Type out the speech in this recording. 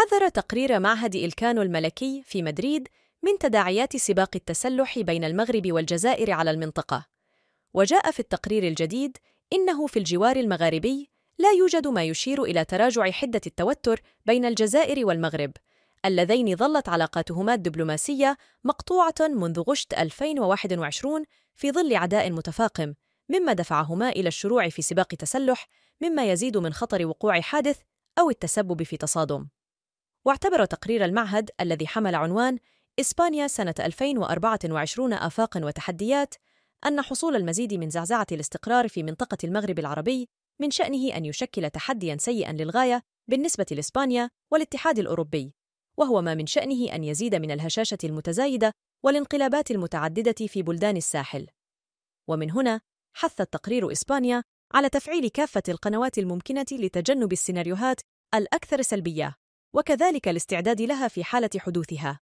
حذر تقرير معهد إلكانو الملكي في مدريد من تداعيات سباق التسلح بين المغرب والجزائر على المنطقة وجاء في التقرير الجديد إنه في الجوار المغاربي لا يوجد ما يشير إلى تراجع حدة التوتر بين الجزائر والمغرب اللذين ظلت علاقاتهما الدبلوماسية مقطوعة منذ غشت 2021 في ظل عداء متفاقم مما دفعهما إلى الشروع في سباق تسلح مما يزيد من خطر وقوع حادث أو التسبب في تصادم واعتبر تقرير المعهد الذي حمل عنوان إسبانيا سنة 2024 آفاق وتحديات أن حصول المزيد من زعزعة الاستقرار في منطقة المغرب العربي من شأنه أن يشكل تحدياً سيئاً للغاية بالنسبة لإسبانيا والاتحاد الأوروبي، وهو ما من شأنه أن يزيد من الهشاشة المتزايدة والانقلابات المتعددة في بلدان الساحل. ومن هنا حث التقرير إسبانيا على تفعيل كافة القنوات الممكنة لتجنب السيناريوهات الأكثر سلبية وكذلك الاستعداد لها في حالة حدوثها